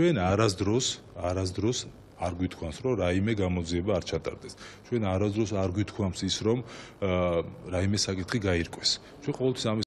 ჩვენ არასდროს არასდროს არ გვითქვამს რომ რაიმე გამოძიება არ ჩატარდეს. ჩვენ არასდროს არ გვითქვამს ის რომ რაიმე საკითხი გაირკვეს. ჩვენ ყოველთვის ამ